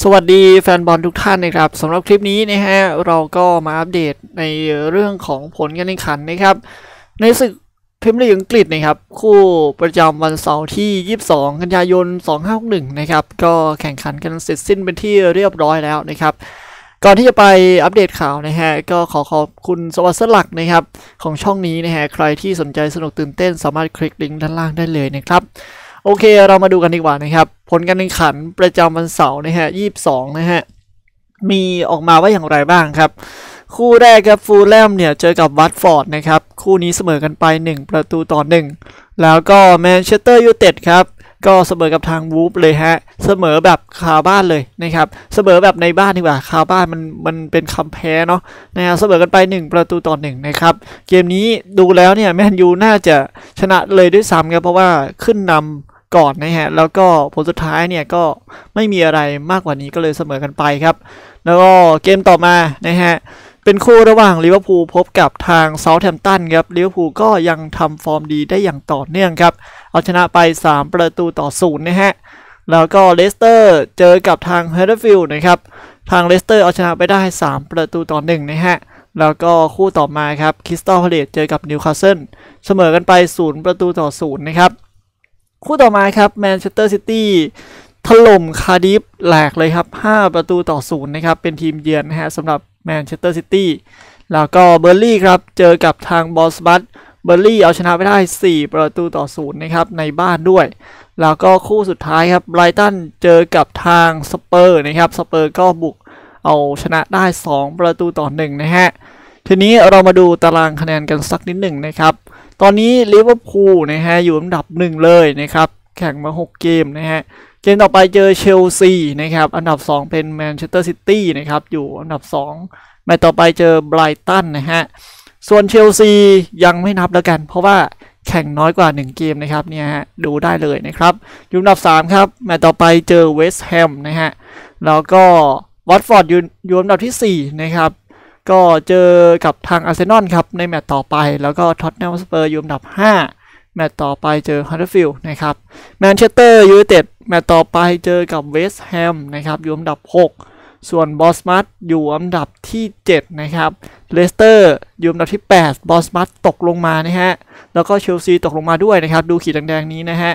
สวัสดีแฟนบอลทุกท่านนะครับสำหรับคลิปนี้นะฮะเราก็มาอัปเดตในเรื่องของผลการแข่งขันนะครับ ในศึกพรีเมียร์ลีกอังกฤษนะครับ คู่ประจำวันเสาร์ที่ 22 กันยายน 2561นะครับ ก็แข่งขันกันเสร็จสิ้นเป็นที่เรียบร้อยแล้วนะครับ ก่อนที่จะไปอัปเดตข่าวนะฮะก็ขอขอบคุณสวัสดิ์หลักนะครับ ของช่องนี้นะฮะใครที่สนใจสนุกตื่นเต้น สามารถคลิกลิงก์ด้านล่างได้เลยนะครับโอเคเรามาดูกันดีกว่านะครับผลการแข่งขันประจำวันเสาร์นะฮะยี่สิบสองนะฮะมีออกมาว่าอย่างไรบ้างครับ คู่แรกครับฟูลแลมเนี่ยเจอกับวัตฟอร์ดนะครับคู่นี้เสมอกันไป 1 ประตูต่อ1แล้วก็แมนเชสเตอร์ยูไนเต็ดครับก็เสมอกับทางวูฟเลยฮะเสมอแบบคาบ้านเลยนะครับเสมอแบบในบ้านดีกว่าคาบ้านมันมันเป็นคำแพ้เนาะนะฮะเสมอกันไป 1 ประตูต่อ1นะครับเกมนี้ดูแล้วเนี่ยแมนยูน่าจะชนะเลยด้วยซ้ำครับเพราะว่าขึ้นนำก่อนนะฮะ แล้วก็ผลสุดท้ายเนี่ยก็ไม่มีอะไรมากกว่านี้ก็เลยเสมอกันไปครับ แล้วก็เกมต่อมานะฮะ เป็นคู่ระหว่างลิเวอร์พูลพบกับทางเซาท์แฮมป์ตันครับลิเวอร์พูลก็ยังทำฟอร์มดีได้อย่างต่อเนื่องครับ เอาชนะไป 3 ประตูต่อศูนย์นะฮะ แล้วก็เลสเตอร์เจอกับทางเฮดเดอร์ฟิลด์นะครับ ทางเลสเตอร์เอาชนะไปได้ 3 ประตูต่อ1นะฮะ แล้วก็คู่ต่อมาครับคริสตัลพาเลตเจอกับนิวคาสเซิลเสมอกันไป 0 ประตูต่อ 0 นะครับคู่ต่อมาครับแมนเชสเตอร์ซิตี้ถล่มคาดิฟแหลกเลยครับ 5 ประตูต่อศูนย์นะครับเป็นทีมเยือนนะฮะสำหรับแมนเชสเตอร์ซิตี้แล้วก็เบอร์ลี่ครับเจอกับทางบอสบัตเบอร์ลี่เอาชนะไปได้4 ประตูต่อศูนย์นะครับในบ้านด้วย แล้วก็คู่สุดท้ายครับไบรตันเจอกับทางสเปอร์นะครับสเปอร์ก็บุกเอาชนะได้2 ประตูต่อ1นะฮะทีนี้เรามาดูตารางคะแนนกันสักนิดหนึ่งนะครับตอนนี้ลิเวอร์พูลนะฮะอยู่อันดับหนึ่งเลยนะครับ แข่งมา 6 เกมนะฮะเกมต่อไปเจอเชลซีนะครับ อันดับ 2 เป็นแมนเชสเตอร์ซิตี้นะครับอยู่อันดับ2แมตต์ต่อไปเจอไบรตันนะฮะส่วนเชลซียังไม่นับแล้วกัน เพราะว่าแข่งน้อยกว่า 1 เกมนะครับเนี่ยฮะดูได้เลยนะครับอยู่อันดับ3ครับแมตต์ต่อไปเจอเวสต์แฮมนะฮะแล้วก็วัตฟอร์ดอยู่อยู่อันดับที่ 4 นะครับก็เจอกับทางอาร์เซนอลครับในแมตต์ต่อไปแล้วก็ท็อตแนมสเปอร์อยู่อันดับ5แมตต์ต่อไปเจอฮัตเตอร์ฟิลด์นะครับแมนเชสเตอร์ยูไนเต็ดแมตต์ต่อไปเจอกับเวสต์แฮมนะครับอยู่อันดับ 6 ส่วนบอสมัตอยู่อันดับที่7นะครับเลสเตอร์อยู่อันดับที่8บอสมัตตกลงมานะฮะแล้วก็เชลซีตกลงมาด้วยนะครับดูขีดแดงๆนี้นะฮะ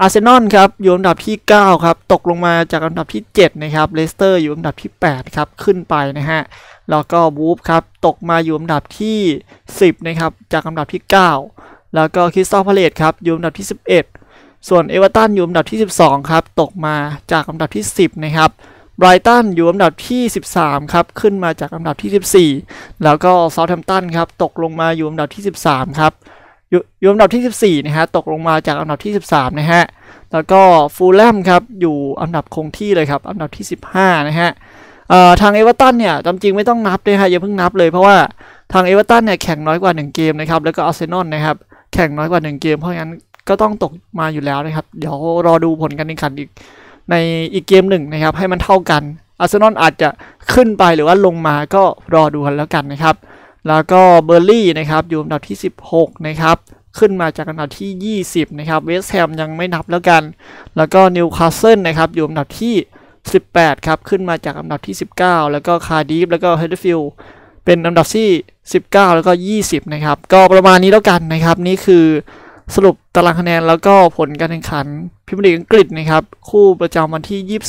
อาร์เซนอลครับอยู่อันดับที่9ครับตกลงมาจากอันดับที่ 7 นะครับเลสเตอร์อยู่อันดับที่ 8 ครับขึ้นไปนะฮะแล้วก็วูฟครับตกมาอยู่อันดับที่ 10 นะครับจากอันดับที่9แล้วก็คริสตัลพาเลตครับอยู่อันดับที่11ส่วนเอเวอร์ตันอยู่อันดับที่12ครับตกมาจากอันดับที่10นะครับไบรตันอยู่อันดับที่ 13 ครับขึ้นมาจากอันดับที่14แล้วก็ซาว์แฮมป์ตันครับตกลงมาอยู่อันดับที่13ครับอยู่อันดับที่ 14นะฮะตกลงมาจากอันดับที่ 13นะฮะแล้วก็ฟูลแลมครับอยู่อันดับคงที่เลยครับอันดับที่ 15นะฮะทางเอเวอเรตันเนี่ยจำจริงไม่ต้องนับเลยฮะอย่าเพิ่งนับเลยเพราะว่าทางเอเวอเรตันเนี่ยแข่งน้อยกว่า 1เกมนะครับแล้วก็อาร์เซนอลนะครับแข่งน้อยกว่า 1เกมเพราะงั้นก็ต้องตกมาอยู่แล้วนะครับเดี๋ยวรอดูผลการแข่งขันอีกในอีกเกมหนึ่งนะครับให้มันเท่ากัน อาร์เซนอลอาจจะขึ้นไปหรือว่าลงมาก็รอดูกันแล้วกันนะครับแล้วก็เบอร์ลี่นะครับอยู่อันดับที่ 16 นะครับขึ้นมาจากอันดับที่ 20 นะครับเวสแฮมยังไม่นับแล้วกัน แล้วก็นิวคาสเซิลนะครับอยู่อันดับที่ 18 ครับขึ้นมาจากอันดับที่ 19 แล้วก็คาร์ดิฟแล้วก็เฮดฟิลเป็นอันดับที่ 19 แล้วก็ 20 นะครับก็ประมาณนี้แล้วกันนะครับ นี่คือสรุปตารางคะแนนแล้วก็ผลการแข่งขัน พิมพ์ลีกอังกฤษนะครับคู่ประจำวันที่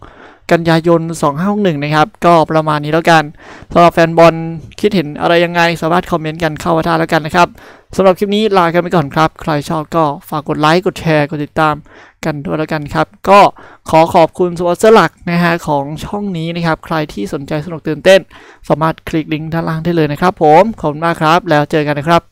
22กันยายน2561นะครับก็ประมาณนี้แล้วกันสำหรับแฟนบอลคิดเห็นอะไรยังไงสามารถคอมเมนต์กันเข้ามาได้แล้วกันนะครับสำหรับคลิปนี้ลากันไปก่อนครับ ใครชอบก็ฝากกดไลค์กดแชร์กดติดตามกันด้วยแล้วกันครับ ก็ขอขอบคุณสปอนเซอร์หลักนะฮะของช่องนี้นะครับ ใครที่สนใจสนุกตื่นเต้น สามารถคลิกลิงก์ด้านล่างได้เลยนะครับผมขอบคุณมากครับ แล้วเจอกันนะครับ